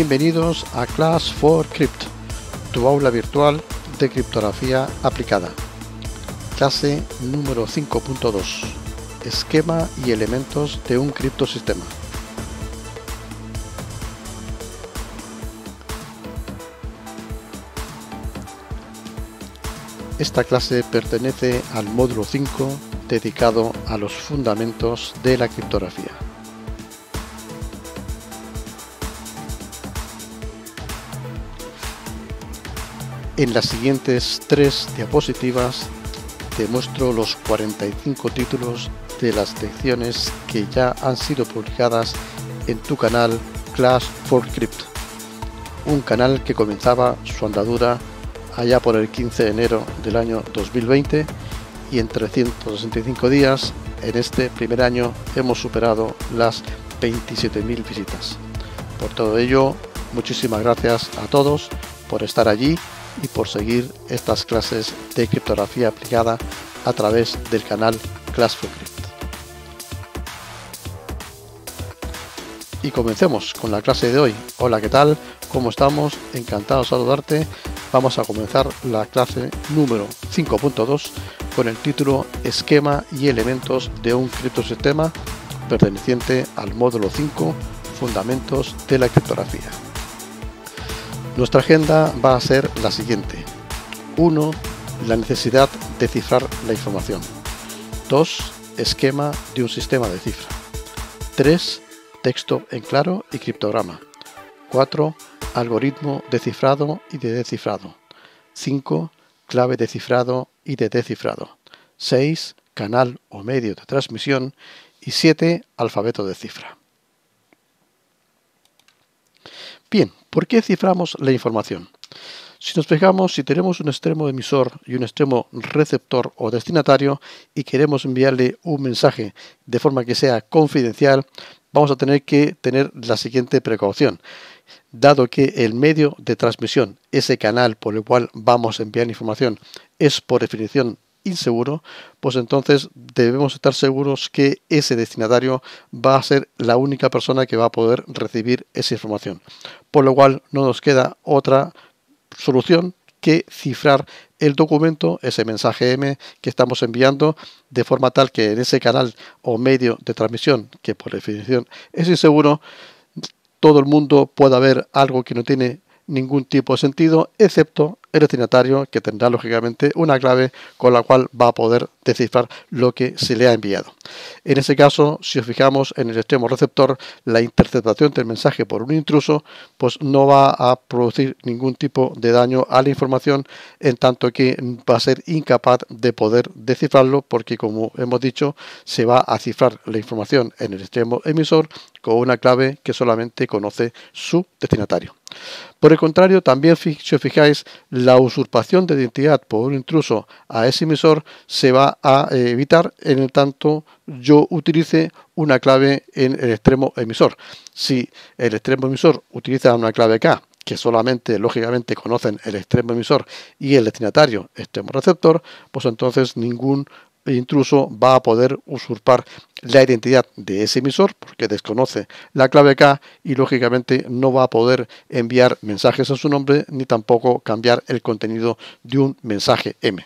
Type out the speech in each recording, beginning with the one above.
Bienvenidos a Class 4 Crypt, tu aula virtual de criptografía aplicada. Clase número 5.2. Esquema y elementos de un criptosistema. Esta clase pertenece al módulo 5 dedicado a los fundamentos de la criptografía. En las siguientes tres diapositivas te muestro los 45 títulos de las lecciones que ya han sido publicadas en tu canal Class for crypt un canal que comenzaba su andadura allá por el 15 de enero del año 2020 y en 365 días en este primer año hemos superado las 27.000 visitas. Por todo ello, muchísimas gracias a todos por estar allí y por seguir estas clases de criptografía aplicada a través del canal Class Crypt. Y comencemos con la clase de hoy. Hola, ¿qué tal? ¿Cómo estamos? encantados de saludarte. Vamos a comenzar la clase número 5.2 con el título Esquema y elementos de un criptosistema perteneciente al módulo 5 Fundamentos de la criptografía. Nuestra agenda va a ser la siguiente. 1. La necesidad de cifrar la información. 2. Esquema de un sistema de cifra. 3. Texto en claro y criptograma. 4. Algoritmo de cifrado y de descifrado. 5. Clave de cifrado y de descifrado. 6. Canal o medio de transmisión. Y 7. Alfabeto de cifra. Bien, ¿por qué ciframos la información? Si nos fijamos, si tenemos un extremo emisor y un extremo receptor o destinatario y queremos enviarle un mensaje de forma que sea confidencial, vamos a tener que tener la siguiente precaución. Dado que el medio de transmisión, ese canal por el cual vamos a enviar información, es por definición inseguro, pues entonces debemos estar seguros que ese destinatario va a ser la única persona que va a poder recibir esa información. Por lo cual no nos queda otra solución que cifrar el documento, ese mensaje M que estamos enviando, de forma tal que en ese canal o medio de transmisión, que por definición es inseguro, todo el mundo pueda ver algo que no tiene ningún tipo de sentido, excepto el destinatario que tendrá lógicamente una clave con la cual va a poder descifrar lo que se le ha enviado. En ese caso, si os fijamos en el extremo receptor, la interceptación del mensaje por un intruso pues no va a producir ningún tipo de daño a la información en tanto que va a ser incapaz de poder descifrarlo porque como hemos dicho, se va a cifrar la información en el extremo emisor con una clave que solamente conoce su destinatario. Por el contrario, también si os fijáis, la usurpación de identidad por un intruso a ese emisor se va a eh, evitar en el tanto yo utilice una clave en el extremo emisor. Si el extremo emisor utiliza una clave K, que solamente lógicamente conocen el extremo emisor y el destinatario extremo receptor, pues entonces ningún e intruso va a poder usurpar la identidad de ese emisor porque desconoce la clave K y lógicamente no va a poder enviar mensajes a su nombre ni tampoco cambiar el contenido de un mensaje M.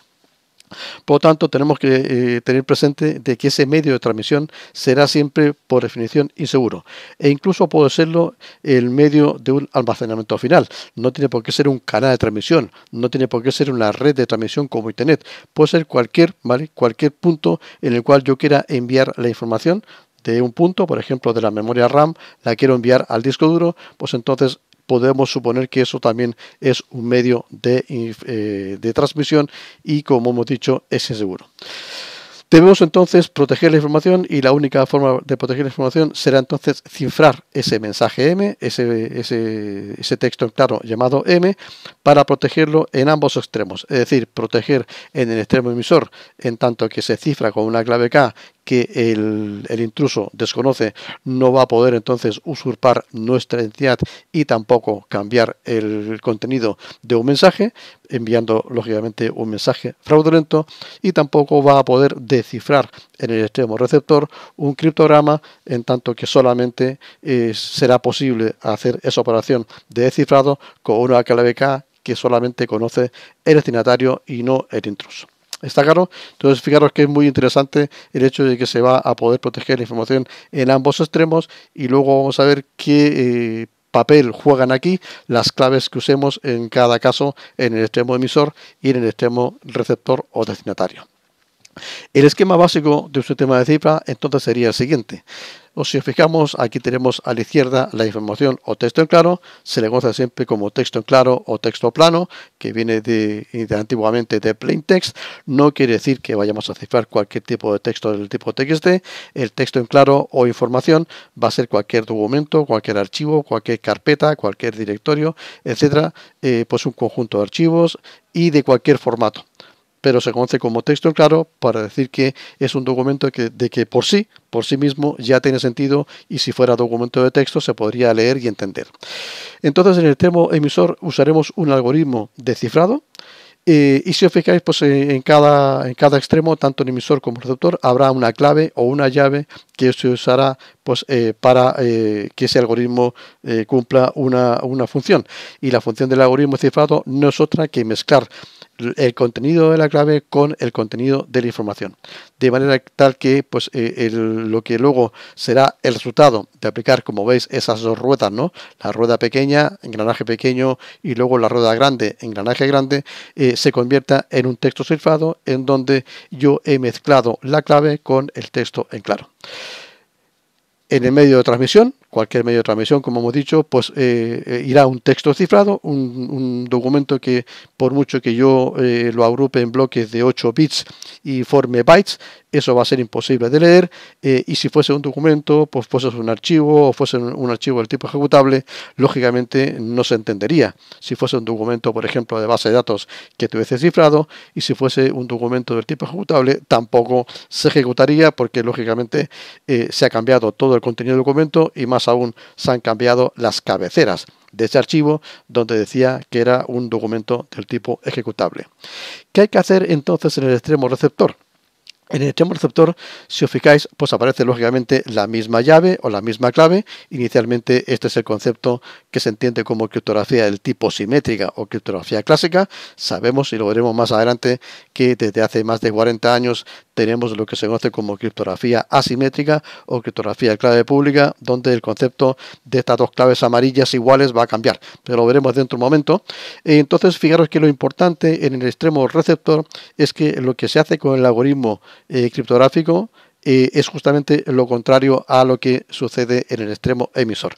Por lo tanto, tenemos que eh, tener presente de que ese medio de transmisión será siempre, por definición, inseguro. E incluso puede serlo el medio de un almacenamiento final. No tiene por qué ser un canal de transmisión, no tiene por qué ser una red de transmisión como Internet. Puede ser cualquier, ¿vale? cualquier punto en el cual yo quiera enviar la información de un punto, por ejemplo, de la memoria RAM, la quiero enviar al disco duro, pues entonces podemos suponer que eso también es un medio de, eh, de transmisión y como hemos dicho es seguro Debemos entonces proteger la información y la única forma de proteger la información será entonces cifrar ese mensaje M, ese, texto claro llamado M, para protegerlo en ambos extremos. Es decir, proteger en el extremo emisor en tanto que se cifra con una clave K que el, intruso desconoce, no va a poder entonces usurpar nuestra entidad y tampoco cambiar el contenido de un mensaje, enviando lógicamente un mensaje fraudulento, y tampoco va a poder descifrar en el extremo receptor un criptograma, en tanto que solamente eh, será posible hacer esa operación de descifrado con una clave K que solamente conoce el destinatario y no el intruso está caro. Entonces, fijaros que es muy interesante el hecho de que se va a poder proteger la información en ambos extremos y luego vamos a ver qué eh, papel juegan aquí las claves que usemos en cada caso en el extremo emisor y en el extremo receptor o destinatario. El esquema básico de un sistema de cifra entonces sería el siguiente. O si fijamos, aquí tenemos a la izquierda la información o texto en claro, se le conoce siempre como texto en claro o texto plano, que viene de, antiguamente de plain text. No quiere decir que vayamos a cifrar cualquier tipo de texto del tipo TXT. El texto en claro o información va a ser cualquier documento, cualquier archivo, cualquier carpeta, cualquier directorio, etcétera, eh, pues un conjunto de archivos y de cualquier formato pero se conoce como texto claro para decir que es un documento que, de que por sí, por sí mismo, ya tiene sentido y si fuera documento de texto se podría leer y entender. Entonces, en el termo emisor usaremos un algoritmo de cifrado. Eh, y si os fijáis, pues eh, en cada, en cada extremo, tanto en emisor como receptor, habrá una clave o una llave que se usará pues, eh, para eh, que ese algoritmo eh, cumpla una, función. Y la función del algoritmo cifrado no es otra que mezclar el contenido de la clave con el contenido de la información. De manera tal que pues, lo que luego será el resultado de aplicar, como veis, esas dos ruedas, ¿no? la rueda pequeña, engranaje pequeño y luego la rueda grande, engranaje grande, se convierta en un texto cifrado en donde yo he mezclado la clave con el texto en claro en el medio de transmisión, cualquier medio de transmisión, como hemos dicho, pues eh, eh, irá un texto cifrado, un, documento que por mucho que yo eh, lo agrupe en bloques de 8 bits y forme bytes, eso va a ser imposible de leer eh, y si fuese un documento, pues fuese un archivo o fuese un, archivo del tipo ejecutable, lógicamente no se entendería. Si fuese un documento, por ejemplo, de base de datos que tuviese cifrado y si fuese un documento del tipo ejecutable, tampoco se ejecutaría porque lógicamente eh, se ha cambiado todo el contenido del documento y más aún se han cambiado las cabeceras de ese archivo donde decía que era un documento del tipo ejecutable. ¿Qué hay que hacer entonces en el extremo receptor? En el extremo receptor, si os fijáis, pues aparece lógicamente la misma llave o la misma clave. Inicialmente este es el concepto que se entiende como criptografía del tipo simétrica o criptografía clásica. Sabemos y lo veremos más adelante que desde hace más de 40 años tenemos lo que se conoce como criptografía asimétrica o criptografía clave pública, donde el concepto de estas dos claves amarillas iguales va a cambiar. Pero lo veremos dentro de un momento. Entonces, fijaros que lo importante en el extremo receptor es que lo que se hace con el algoritmo eh, criptográfico eh, es justamente lo contrario a lo que sucede en el extremo emisor.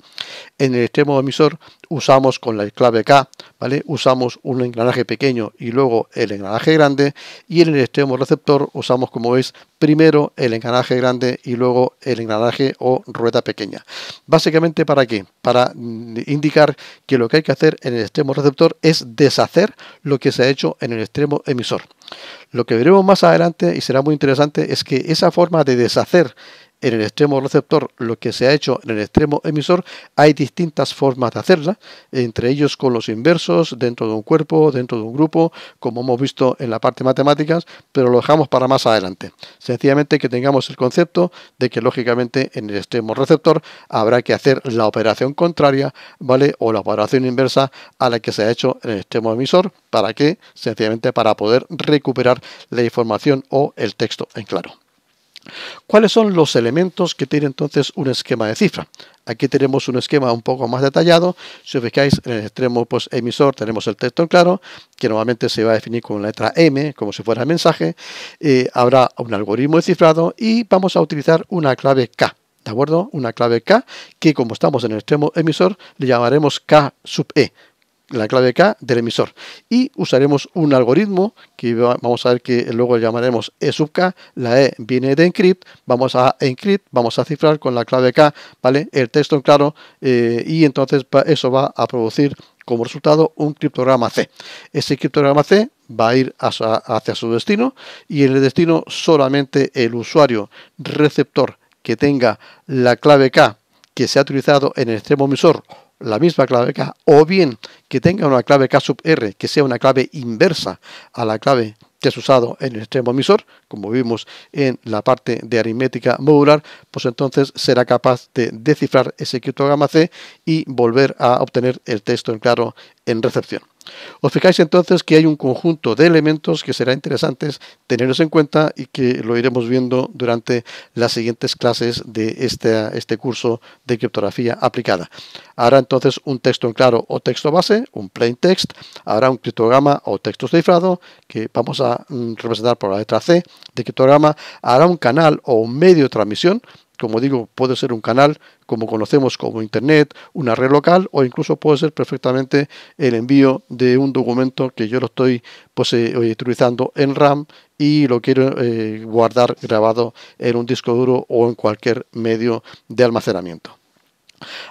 En el extremo emisor usamos con la clave K, ¿vale? Usamos un engranaje pequeño y luego el engranaje grande y en el extremo receptor usamos, como veis, primero el engranaje grande y luego el engranaje o rueda pequeña. Básicamente, ¿para qué? Para mm, indicar que lo que hay que hacer en el extremo receptor es deshacer lo que se ha hecho en el extremo emisor. Lo que veremos más adelante y será muy interesante es que esa forma de deshacer en el extremo receptor lo que se ha hecho en el extremo emisor, hay distintas formas de hacerla, entre ellos con los inversos, dentro de un cuerpo, dentro de un grupo, como hemos visto en la parte matemáticas, pero lo dejamos para más adelante. Sencillamente que tengamos el concepto de que lógicamente en el extremo receptor habrá que hacer la operación contraria, ¿vale? O la operación inversa a la que se ha hecho en el extremo emisor, ¿para qué? Sencillamente para poder recuperar la información o el texto en claro. ¿Cuáles son los elementos que tiene entonces un esquema de cifra? Aquí tenemos un esquema un poco más detallado. Si os fijáis, en el extremo pues, emisor tenemos el texto en claro, que normalmente se va a definir con la letra M, como si fuera mensaje. Eh, habrá un algoritmo de cifrado y vamos a utilizar una clave K. ¿De acuerdo? Una clave K que como estamos en el extremo emisor le llamaremos K sub E la clave K del emisor. Y usaremos un algoritmo que vamos a ver que luego llamaremos E sub K. La E viene de encrypt. Vamos a encrypt, vamos a cifrar con la clave K, ¿vale? El texto en claro eh, y entonces eso va a producir como resultado un criptograma C. Ese criptograma C va a ir hacia su destino y en el destino solamente el usuario receptor que tenga la clave K que se ha utilizado en el extremo emisor la misma clave K, o bien que tenga una clave K sub R que sea una clave inversa a la clave que es usado en el extremo emisor, como vimos en la parte de aritmética modular, pues entonces será capaz de descifrar ese criptograma C y volver a obtener el texto en claro en recepción. Os fijáis entonces que hay un conjunto de elementos que será interesante tenerlos en cuenta y que lo iremos viendo durante las siguientes clases de este, este, curso de criptografía aplicada. Habrá entonces un texto en claro o texto base, un plain text, habrá un criptograma o texto cifrado que vamos a mm, representar por la letra C de criptograma, Habrá un canal o un medio de transmisión como digo, puede ser un canal como conocemos como Internet, una red local o incluso puede ser perfectamente el envío de un documento que yo lo estoy pues, eh, eh, utilizando en RAM y lo quiero eh, guardar grabado en un disco duro o en cualquier medio de almacenamiento.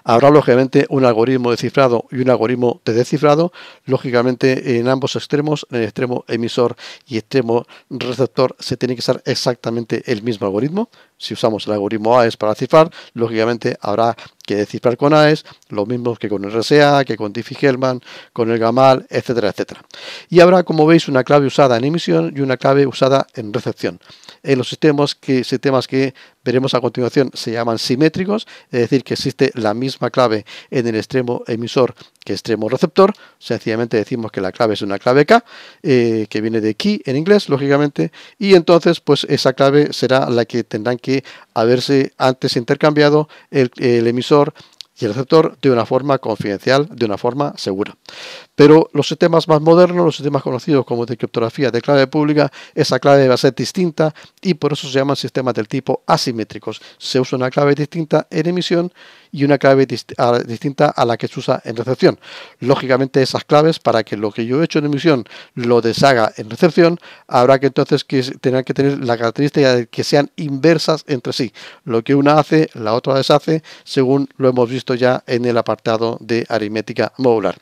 Habrá lógicamente un algoritmo de cifrado y un algoritmo de descifrado, lógicamente en ambos extremos, en el extremo emisor y extremo receptor, se tiene que usar exactamente el mismo algoritmo. Si usamos el algoritmo AES para cifrar, lógicamente habrá que descifrar con AES, lo mismo que con RSA, que con Diffie-Hellman, con el GAMAL, etcétera, etcétera. Y habrá, como veis, una clave usada en emisión y una clave usada en recepción. En los sistemas que, sistemas que veremos a continuación se llaman simétricos, es decir, que existe la misma clave en el extremo emisor que extremo receptor. Sencillamente decimos que la clave es una clave K, eh, que viene de key en inglés, lógicamente, y entonces pues esa clave será la que tendrán que haberse antes intercambiado el emisor y el receptor de una forma confidencial, de una forma segura. Pero los sistemas más modernos, los sistemas conocidos como de criptografía de clave pública, esa clave va a ser distinta y por eso se llaman sistemas del tipo asimétricos. Se usa una clave distinta en emisión y una clave distinta a la que se usa en recepción. Lógicamente esas claves para que lo que yo he hecho en emisión lo deshaga en recepción, habrá que entonces que tener que tener la característica de que sean inversas entre sí. Lo que una hace, la otra deshace, según lo hemos visto ya en el apartado de aritmética modular.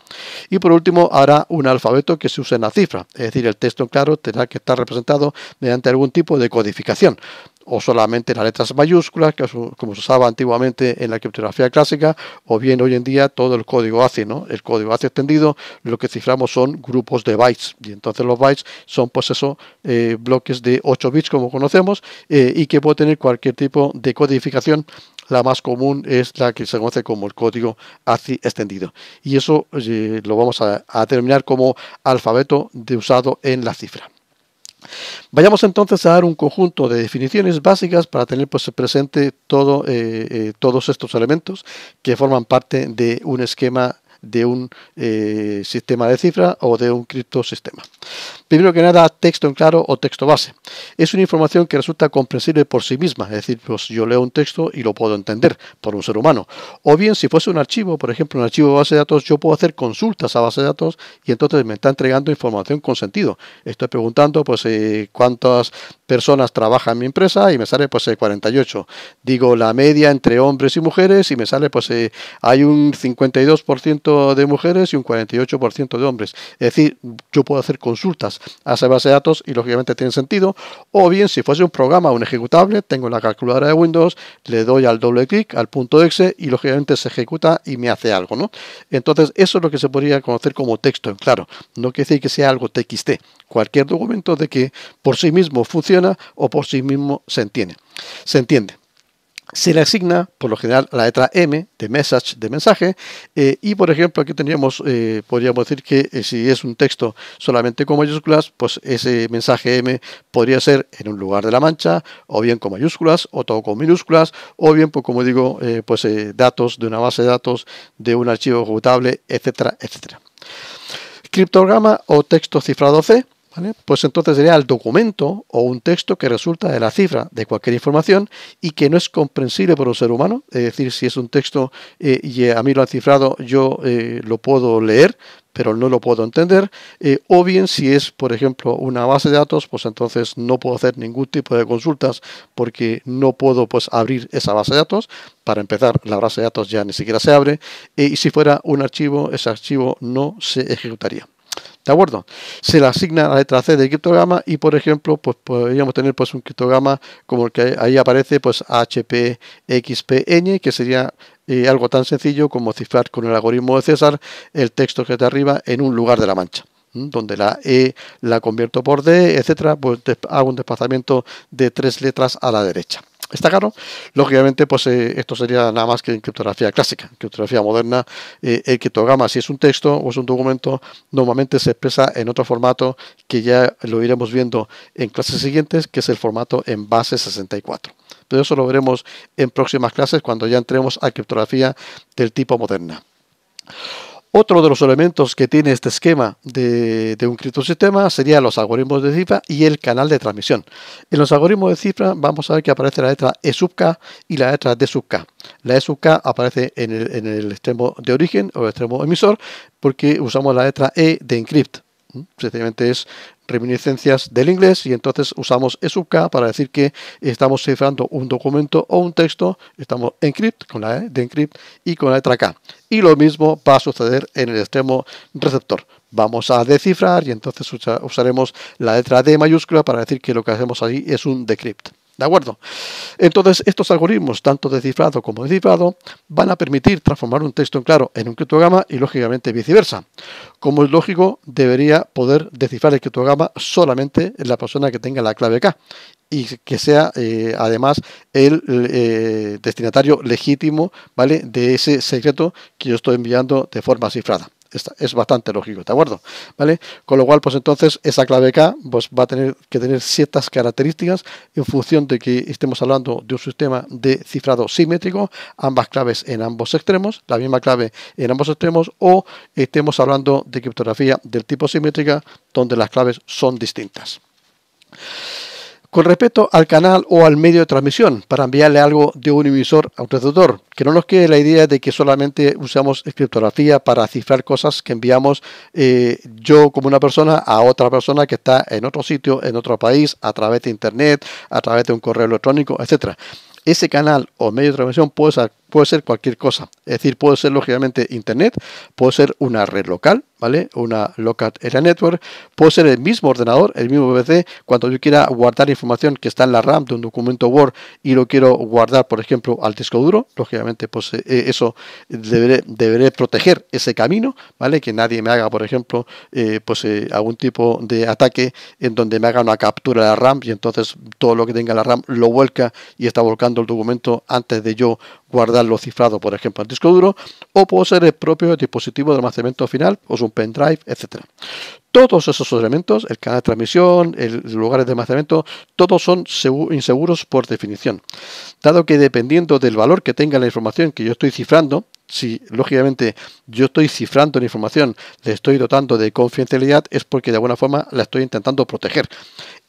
Y por último, hará un alfabeto que se usa en la cifra, es decir, el texto claro tendrá que estar representado mediante algún tipo de codificación o solamente las letras mayúsculas, que como se usaba antiguamente en la criptografía clásica, o bien hoy en día todo el código ACI, ¿no? El código ACI extendido, lo que ciframos son grupos de bytes, y entonces los bytes son, pues eh, bloques de 8 bits, como conocemos, eh, y que puede tener cualquier tipo de codificación. La más común es la que se conoce como el código ACI extendido. Y eso eh, lo vamos a, a terminar como alfabeto de usado en la cifra. Vayamos entonces a dar un conjunto de definiciones básicas para tener pues, presente todo, eh, eh, todos estos elementos que forman parte de un esquema de un eh, sistema de cifra o de un criptosistema. Primero que nada, texto en claro o texto base. Es una información que resulta comprensible por sí misma, es decir, pues yo leo un texto y lo puedo entender por un ser humano. O bien, si fuese un archivo, por ejemplo, un archivo de base de datos, yo puedo hacer consultas a base de datos y entonces me está entregando información con sentido. Estoy preguntando, pues, eh, cuántas personas trabajan en mi empresa y me sale, pues, el eh, 48. Digo la media entre hombres y mujeres y me sale, pues, eh, hay un 52% de mujeres y un 48% de hombres. Es decir, yo puedo hacer consultas hace base de datos y lógicamente tiene sentido. O bien, si fuese un programa o un ejecutable, tengo la calculadora de Windows, le doy al doble clic, al punto exe y lógicamente se ejecuta y me hace algo. ¿no? Entonces, eso es lo que se podría conocer como texto en claro. No quiere decir que sea algo TXT. Cualquier documento de que por sí mismo funciona o por sí mismo se entiende. Se entiende se le asigna por lo general la letra M de message, de mensaje, eh, y por ejemplo aquí tendríamos, eh, podríamos decir que eh, si es un texto solamente con mayúsculas, pues ese mensaje M podría ser en un lugar de la mancha, o bien con mayúsculas, o todo con minúsculas, o bien, pues como digo, pues datos de una base de datos, de un archivo ejecutable, etcétera, etcétera. Criptograma o texto cifrado C pues entonces sería el documento o un texto que resulta de la cifra de cualquier información y que no es comprensible por un ser humano. Es decir, si es un texto eh, y eh, a mí lo han cifrado, yo eh, lo puedo leer, pero no lo puedo entender. o bien si es, por ejemplo, una base de datos, pues entonces no puedo hacer ningún tipo de consultas porque no puedo pues, abrir esa base de datos. Para empezar, la base de datos ya ni siquiera se abre. y si fuera un archivo, ese archivo no se ejecutaría. ¿De acuerdo? Se le asigna la letra C del criptograma y, por ejemplo, pues podríamos tener pues un criptograma como el que ahí aparece, pues HPXPN, que sería eh, algo tan sencillo como cifrar con el algoritmo de César el texto que está arriba en un lugar de la mancha donde la E la convierto por D, etcétera, pues hago un desplazamiento de tres letras a la derecha está claro, Lógicamente, pues eh, esto sería nada más que en criptografía clásica. En criptografía moderna, eh, el criptograma, si es un texto o es un documento, normalmente se expresa en otro formato que ya lo iremos viendo en clases siguientes, que es el formato en base 64. Pero eso lo veremos en próximas clases cuando ya entremos a criptografía del tipo moderna. Otro de los elementos que tiene este esquema de, un criptosistema sería los algoritmos de cifra y el canal de transmisión. En los algoritmos de cifra vamos a ver que aparece la letra E sub K y la letra D sub K. La E sub K aparece en el, extremo de origen o el extremo emisor porque usamos la letra E de encrypt Sencillamente es reminiscencias del inglés y entonces usamos E para decir que estamos cifrando un documento o un texto, estamos encrypt con la E de encrypt y con la letra K. Y lo mismo va a suceder en el extremo receptor. Vamos a descifrar y entonces usaremos la letra D mayúscula para decir que lo que hacemos ahí es un decrypt. ¿De acuerdo? Entonces, estos algoritmos, tanto descifrado como descifrado, van a permitir transformar un texto en claro en un criptograma y, lógicamente, viceversa. Como es lógico, debería poder descifrar el criptograma solamente la persona que tenga la clave K y que sea, eh, además, el eh, destinatario legítimo ¿vale? de ese secreto que yo estoy enviando de forma cifrada es bastante lógico, ¿de acuerdo? ¿Vale? Con lo cual, pues entonces esa clave K pues va a tener que tener ciertas características en función de que estemos hablando de un sistema de cifrado simétrico, ambas claves en ambos extremos, la misma clave en ambos extremos, o estemos hablando de criptografía del tipo simétrica, donde las claves son distintas. Con respecto al canal o al medio de transmisión, para enviarle algo de un emisor a un receptor, que no nos quede la idea de que solamente usamos criptografía para cifrar cosas que enviamos eh, yo como una persona a otra persona que está en otro sitio, en otro país, a través de internet, a través de un correo electrónico, etcétera ese canal o medio de transmisión puede puede ser, cualquier cosa. Es decir, puede ser lógicamente Internet, puede ser una red local, ¿vale? Una Locat era Network. Puede ser el mismo ordenador, el mismo PC, cuando yo quiera guardar información que está en la RAM de un documento Word y lo quiero guardar, por ejemplo, al disco duro. Lógicamente, pues eh, eh, eso deberé, deberé, proteger ese camino, ¿vale? Que nadie me haga, por ejemplo, eh, pues algún tipo de ataque en donde me haga una captura de la RAM y entonces todo lo que tenga la RAM lo vuelca y está volcando el documento antes de yo guardarlo cifrado, por ejemplo, al disco duro. O puedo ser el propio dispositivo de almacenamiento final, o un pendrive, etcétera. Todos esos elementos, el canal de transmisión, el lugares de almacenamiento, todos son inseguros por definición. Dado que dependiendo del valor que tenga la información que yo estoy cifrando, si lógicamente yo estoy cifrando la información, le estoy dotando de confidencialidad, es porque de alguna forma la estoy intentando proteger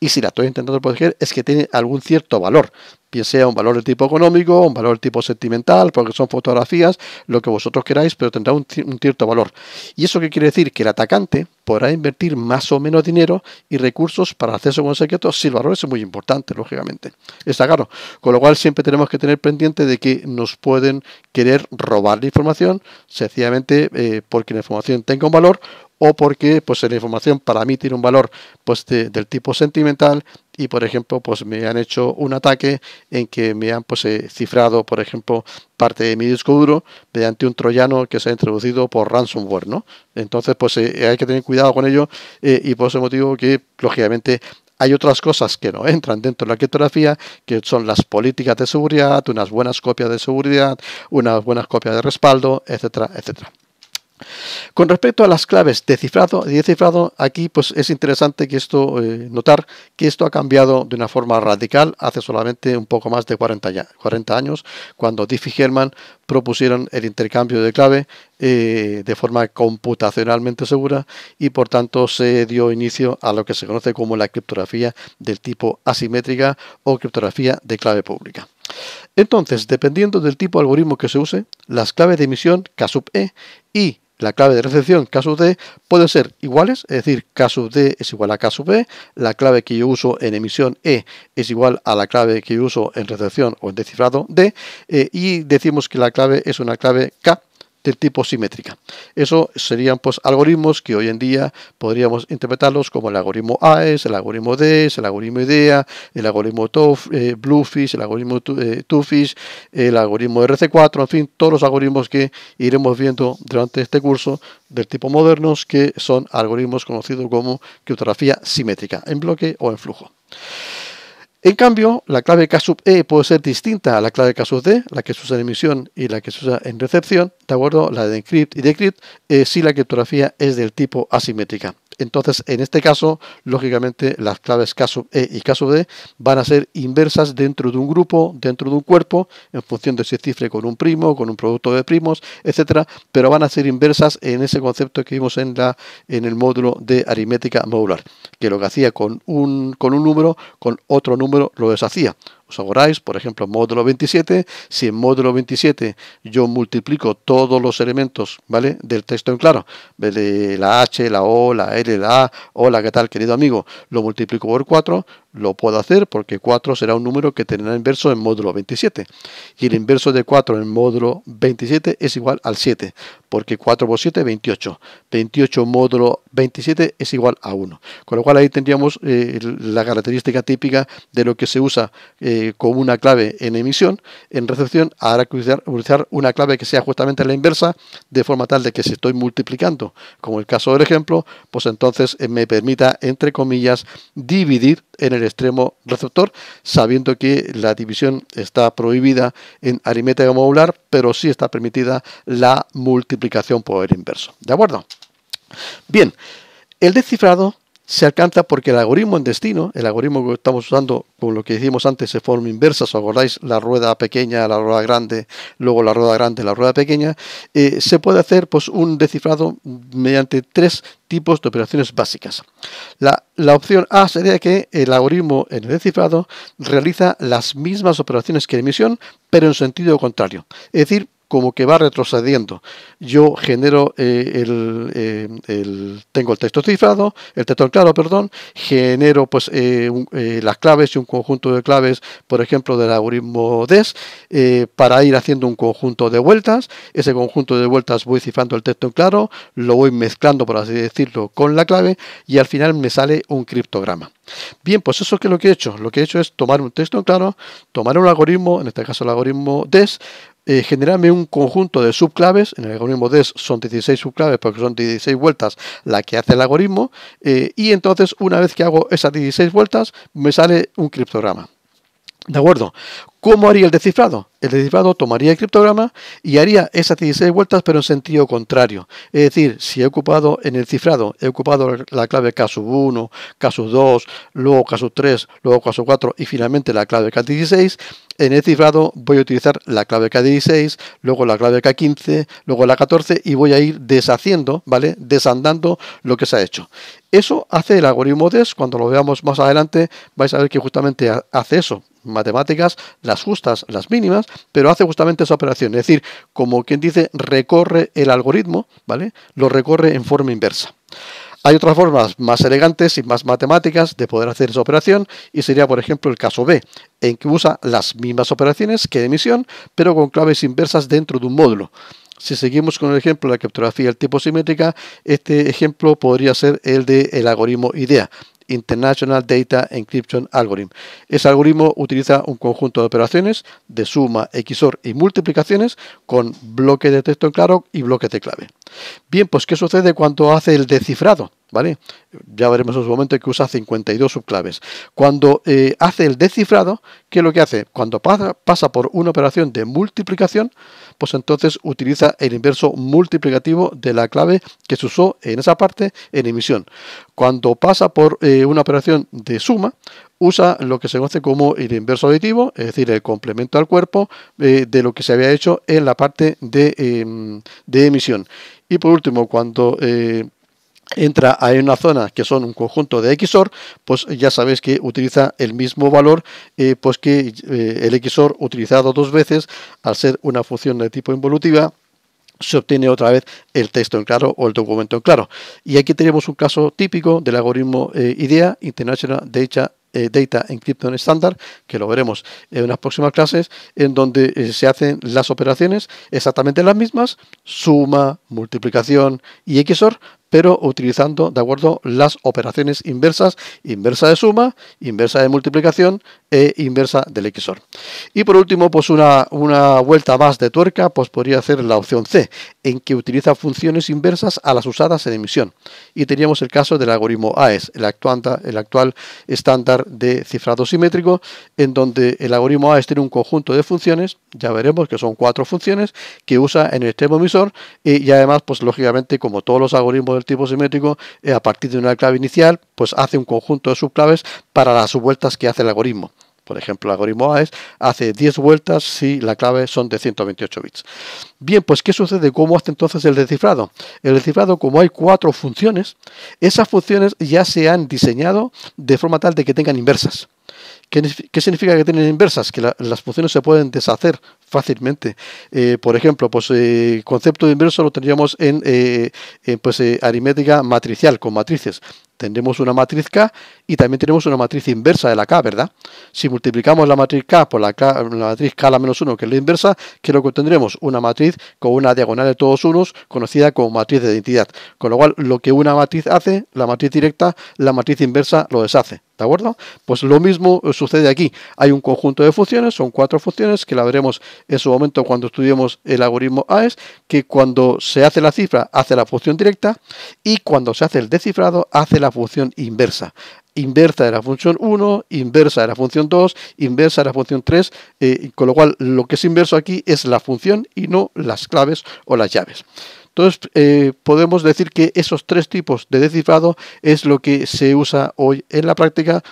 y si la estoy intentando proteger es que tiene algún cierto valor, bien sea un valor de tipo económico, un valor de tipo sentimental, porque son fotografías, lo que vosotros queráis, pero tendrá un, cierto valor. ¿Y eso qué quiere decir? Que el atacante podrá invertir más o menos dinero y recursos para hacerse con secreto si el valor es muy importante, lógicamente. Está claro. Con lo cual siempre tenemos que tener pendiente de que nos pueden querer robar la información, sencillamente eh, porque la información tenga un valor o porque pues la información para mí tiene un valor pues del tipo sentimental y por ejemplo pues me han hecho un ataque en que me han pues eh, cifrado por ejemplo parte de mi disco duro mediante un troyano que se ha introducido por ransomware no entonces pues eh, hay que tener cuidado con ello eh, y por ese motivo que lógicamente hay otras cosas que no entran dentro de la criptografía, que son las políticas de seguridad, unas buenas copias de seguridad, unas buenas copias de respaldo, etcétera, etcétera. Con respecto a las claves de cifrado y de aquí pues es interesante que esto eh, notar que esto ha cambiado de una forma radical hace solamente un poco más de 40, años, cuando Diffie Hellman propusieron el intercambio de clave eh, de forma computacionalmente segura y por tanto se dio inicio a lo que se conoce como la criptografía del tipo asimétrica o criptografía de clave pública. Entonces, dependiendo del tipo de algoritmo que se use, las claves de emisión sub e y la clave de recepción K sub D puede ser iguales, es decir, K sub D es igual a K sub B, la clave que yo uso en emisión E es igual a la clave que yo uso en recepción o en descifrado D, eh, y decimos que la clave es una clave K del tipo simétrica. Eso serían pues algoritmos que hoy en día podríamos interpretarlos como el algoritmo AES, el algoritmo DES, el algoritmo IDEA, el algoritmo TOF, eh, Bluefish, el algoritmo TUFISH, eh, el algoritmo RC4, en fin, todos los algoritmos que iremos viendo durante este curso del tipo modernos que son algoritmos conocidos como criptografía simétrica, en bloque o en flujo. En cambio, la clave K sub E puede ser distinta a la clave K sub D, la que se usa en emisión y la que se usa en recepción, de acuerdo, la de encrypt y decrypt, eh, si la criptografía es del tipo asimétrica. Entonces, en este caso, lógicamente, las claves caso E y caso D van a ser inversas dentro de un grupo, dentro de un cuerpo, en función de si cifre con un primo, con un producto de primos, etcétera, pero van a ser inversas en ese concepto que vimos en, la, en el módulo de aritmética modular, que lo que hacía con con un número, con otro número lo deshacía. ¿Os acordáis? Por ejemplo, módulo 27. Si en módulo 27 yo multiplico todos los elementos ¿vale? del texto en claro, la H, la O, la L, la A, hola, ¿qué tal, querido amigo? Lo multiplico por 4, lo puedo hacer porque 4 será un número que tendrá inverso en módulo 27. Y el inverso de 4 en módulo 27 es igual al 7, porque 4 por 7 es 28. 28 módulo 27 es igual a 1. Con lo cual ahí tendríamos eh, la característica típica de lo que se usa eh, como una clave en emisión. En recepción ahora que utilizar una clave que sea justamente la inversa, de forma tal de que si estoy multiplicando, como el caso del ejemplo, pues entonces eh, me permita, entre comillas, dividir en el extremo receptor, sabiendo que la división está prohibida en aritmética modular, pero sí está permitida la multiplicación por el inverso. ¿De acuerdo? Bien, el descifrado se alcanza porque el algoritmo en destino, el algoritmo que estamos usando con lo que hicimos antes de forma inversa, ¿os acordáis? La rueda pequeña, la rueda grande, luego la rueda grande, la rueda pequeña, eh, se puede hacer pues, un descifrado mediante tres tipos de operaciones básicas. La, la opción A sería que el algoritmo en descifrado realiza las mismas operaciones que la emisión, pero en sentido contrario. Es decir, como que va retrocediendo. Yo genero eh, eh, el, tengo el texto cifrado, el texto en claro, perdón, genero pues eh, las claves y un conjunto de claves, por ejemplo, del algoritmo DES, para ir haciendo un conjunto de vueltas. Ese conjunto de vueltas voy cifrando el texto en claro, lo voy mezclando, por así decirlo, con la clave y al final me sale un criptograma. Bien, pues eso es lo que he hecho. Lo que he hecho es tomar un texto en claro, tomar un algoritmo, en este caso el algoritmo DES, eh, generarme un conjunto de subclaves, en el algoritmo DES son 16 subclaves porque son 16 vueltas la que hace el algoritmo, eh, y entonces una vez que hago esas 16 vueltas me sale un criptograma. ¿De acuerdo? ¿Cómo haría el descifrado? El descifrado tomaría el criptograma y haría esas 16 vueltas pero en sentido contrario. Es decir, si he ocupado en el cifrado, he ocupado la clave K1, K2, luego K3, luego K4 y finalmente la clave K16, en el cifrado voy a utilizar la clave K16, luego la clave K15, luego la 14 y voy a ir deshaciendo, ¿vale? Desandando lo que se ha hecho. Eso hace el algoritmo DES, cuando lo veamos más adelante vais a ver que justamente hace eso, matemáticas, las justas, las mínimas, pero hace justamente esa operación. Es decir, como quien dice, recorre el algoritmo, ¿vale? Lo recorre en forma inversa. Hay otras formas más elegantes y más matemáticas de poder hacer esa operación y sería, por ejemplo, el caso B, en que usa las mismas operaciones que de emisión, pero con claves inversas dentro de un módulo. Si seguimos con el ejemplo de la criptografía del tipo simétrica, este ejemplo podría ser el del el algoritmo IDEA, International Data Encryption Algorithm. Ese algoritmo utiliza un conjunto de operaciones de suma, XOR y multiplicaciones con bloque de texto en claro y bloque de clave. Bien, pues ¿qué sucede cuando hace el descifrado? ¿vale? Ya veremos en su momento que usa 52 subclaves. Cuando eh, hace el descifrado, ¿qué es lo que hace? Cuando pasa, pasa, por una operación de multiplicación, pues entonces utiliza el inverso multiplicativo de la clave que se usó en esa parte en emisión. Cuando pasa por eh, una operación de suma, usa lo que se conoce como el inverso aditivo, es decir, el complemento al cuerpo eh, de lo que se había hecho en la parte de, em, emisión. Y por último, cuando entra a una zona que son un conjunto de XOR, pues ya sabéis que utiliza el mismo valor eh, pues que eh, el XOR utilizado dos veces al ser una función de tipo involutiva se obtiene otra vez el texto en claro o el documento en claro. Y aquí tenemos un caso típico del algoritmo eh, IDEA, International Data Data Encryption Standard, que lo veremos en las próximas clases, en donde se hacen las operaciones exactamente las mismas, suma, multiplicación y XOR, pero utilizando, ¿de acuerdo?, las operaciones inversas, inversa de suma, inversa de multiplicación, e inversa del XOR. Y por último, pues una, una vuelta más de tuerca, pues podría hacer la opción C, en que utiliza funciones inversas a las usadas en emisión. Y teníamos el caso del algoritmo AES, el actual, el actual estándar de cifrado simétrico, en donde el algoritmo AES tiene un conjunto de funciones, ya veremos que son cuatro funciones, que usa en el extremo emisor y, además, pues lógicamente, como todos los algoritmos del tipo simétrico, eh, a partir de una clave inicial, pues hace un conjunto de subclaves para las subvueltas que hace el algoritmo. Por ejemplo, el algoritmo AES hace 10 vueltas si la clave son de 128 bits. Bien, pues ¿qué sucede? ¿Cómo hace entonces el descifrado? El descifrado, como hay cuatro funciones, esas funciones ya se han diseñado de forma tal de que tengan inversas. ¿Qué, significa que tienen inversas? Que las funciones se pueden deshacer fácilmente. Eh, por ejemplo, pues eh, concepto de inverso lo tendríamos en, eh, pues, aritmética matricial con matrices. Tendremos una matriz K y también tenemos una matriz inversa de la K, ¿verdad? Si multiplicamos la matriz K por la, la matriz K a la menos 1, que es la inversa, que lo que obtendremos una matriz con una diagonal de todos unos, conocida como matriz de identidad. Con lo cual, lo que una matriz hace, la matriz directa, la matriz inversa lo deshace. ¿De acuerdo? Pues lo mismo eh, sucede aquí. Hay un conjunto de funciones, son cuatro funciones que la veremos en su momento cuando estudiemos el algoritmo AES, que cuando se hace la cifra hace la función directa y cuando se hace el descifrado hace la función inversa. Inversa de la función 1, inversa de la función 2, inversa de la función 3, eh, con lo cual lo que es inverso aquí es la función y no las claves o las llaves. Entonces, eh, podemos decir que esos tres tipos de descifrado es lo que se usa hoy en la práctica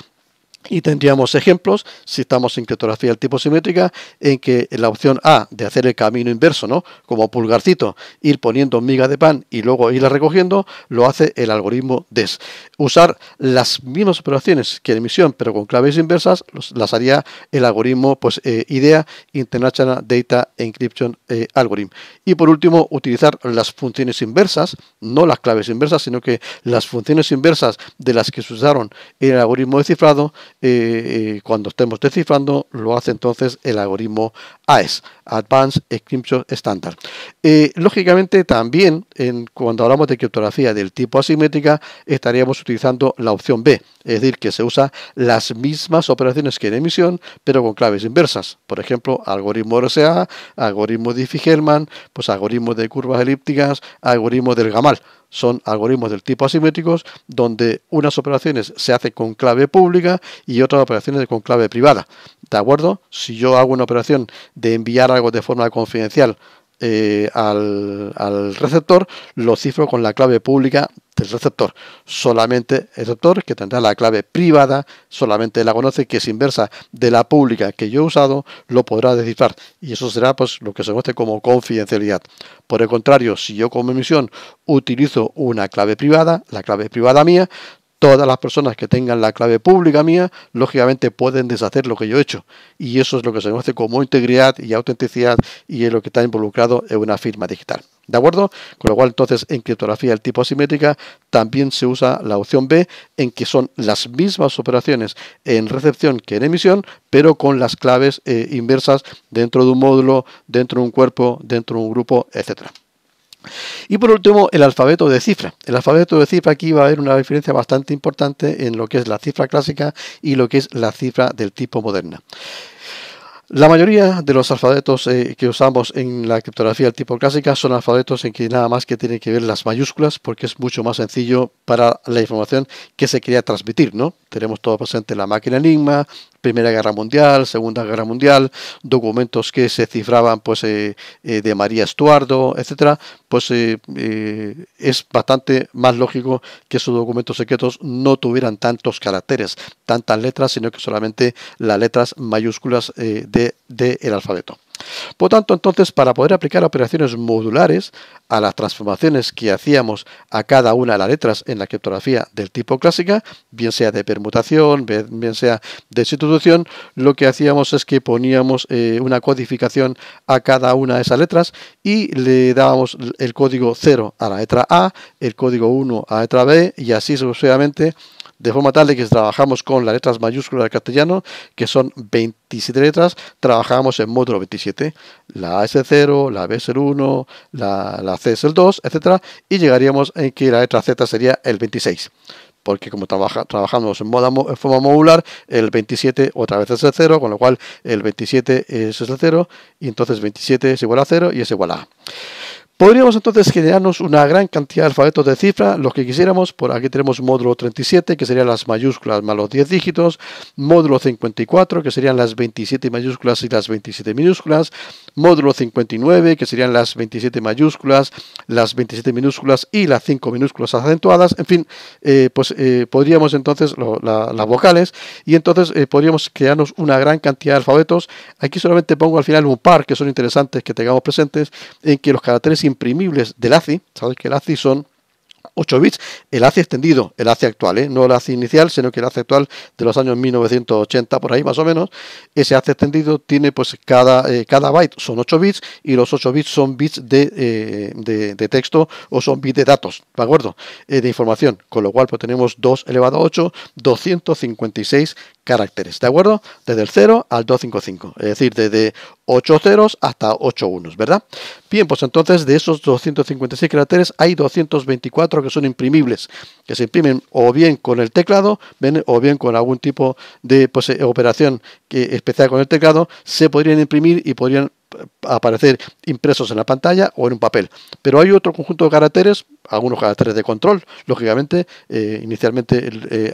y tendríamos ejemplos, si estamos en criptografía del tipo simétrica, en que la opción A de hacer el camino inverso, ¿no? Como pulgarcito, ir poniendo miga de pan y luego irla recogiendo, lo hace el algoritmo DES. Usar las mismas operaciones que en emisión, pero con claves inversas, las haría el algoritmo pues, eh, IDEA, International Data Encryption eh, Algorithm. Y por último, utilizar las funciones inversas, no las claves inversas, sino que las funciones inversas de las que se usaron en el algoritmo de cifrado eh, cuando estemos descifrando, lo hace entonces el algoritmo AES, Advanced Encryption Standard. Eh, lógicamente, también cuando hablamos de criptografía del tipo asimétrica, estaríamos utilizando la opción B, es decir, que se usa las mismas operaciones que en emisión, pero con claves inversas. Por ejemplo, algoritmo RSA, algoritmo Diffie-Hellman, pues algoritmo de curvas elípticas, algoritmo del Gamal son algoritmos del tipo asimétricos donde unas operaciones se hacen con clave pública y otras operaciones con clave privada. ¿De acuerdo? Si yo hago una operación de enviar algo de forma confidencial eh, al, al receptor, lo cifro con la clave pública el receptor. Solamente el receptor que tendrá la clave privada, solamente la conoce, que es inversa de la pública que yo he usado, lo podrá descifrar. Y eso será pues lo que se conoce como confidencialidad. Por el contrario, si yo como emisión utilizo una clave privada, la clave privada mía, todas las personas que tengan la clave pública mía, lógicamente pueden deshacer lo que yo he hecho. Y eso es lo que se conoce como integridad y autenticidad y es lo que está involucrado en una firma digital. ¿De acuerdo? Con lo cual, entonces, en criptografía del tipo asimétrica también se usa la opción B, en que son las mismas operaciones en recepción que en emisión, pero con las claves eh, inversas dentro de un módulo, dentro de un cuerpo, dentro de un grupo, etc. Y por último, el alfabeto de cifra. El alfabeto de cifra aquí va a haber una diferencia bastante importante en lo que es la cifra clásica y lo que es la cifra del tipo moderna. La mayoría de los alfabetos eh, que usamos en la criptografía del tipo clásica son alfabetos en que nada más que tienen que ver las mayúsculas porque es mucho más sencillo para la información que se quería transmitir, ¿no? Tenemos todo presente la máquina Enigma, Primera Guerra Mundial, Segunda Guerra Mundial, documentos que se cifraban pues eh, eh, de María Estuardo, etcétera, pues eh, es bastante más lógico que esos documentos secretos no tuvieran tantos caracteres, tantas letras, sino que solamente las letras mayúsculas de, de el alfabeto. Por tanto, entonces, para poder aplicar operaciones modulares a las transformaciones que hacíamos a cada una de las letras en la criptografía del tipo clásica, bien sea de permutación, bien sea de sustitución, lo que hacíamos es que poníamos eh, una codificación a cada una de esas letras y le dábamos el código 0 a la letra A, el código 1 a la letra B y así sucesivamente de forma tal de que trabajamos con las letras mayúsculas del castellano, que son 27 letras, trabajamos en módulo 27. La A es el 0, la B es el 1, la, C es el 2, etc. Y llegaríamos en que la letra Z sería el 26 porque como trabajamos en, en, forma modular, el 27 otra vez es el 0, con lo cual el 27 es el 0, y entonces 27 es igual a 0 y es igual a A. Podríamos entonces generarnos una gran cantidad de alfabetos de cifra, los que quisiéramos. Por aquí tenemos módulo 37, que serían las mayúsculas más los 10 dígitos. Módulo 54, que serían las 27 mayúsculas y las 27 minúsculas. Módulo 59, que serían las 27 mayúsculas, las 27 minúsculas y las 5 minúsculas acentuadas. En fin, eh, pues eh, podríamos entonces las vocales y entonces eh, podríamos crearnos una gran cantidad de alfabetos. Aquí solamente pongo al final un par que son interesantes que tengamos presentes en que los caracteres imprimibles del ACI, sabéis que el ACI son 8 bits, el ACI extendido, el ACI actual, ¿eh? no el ACI inicial, sino que el ACI actual de los años 1980, por ahí más o menos, ese ACI extendido tiene pues cada, eh, cada byte son 8 bits y los 8 bits son bits eh, de, de texto o son bits de datos, ¿de acuerdo? de información, con lo cual pues tenemos 2 elevado a 8, 256 caracteres, ¿de acuerdo? Desde el 0 al 255, es decir, desde 8 ceros hasta 8 unos, ¿verdad? Bien, pues entonces de esos 256 caracteres hay 224 que son imprimibles, que se imprimen o bien con el teclado, ¿ven? o bien con algún tipo de pues, eh, operación que, especial con el teclado, se podrían imprimir y podrían eh, aparecer impresos en la pantalla o en un papel. Pero hay otro conjunto de caracteres algunos caracteres de control, lógicamente, eh, inicialmente eh,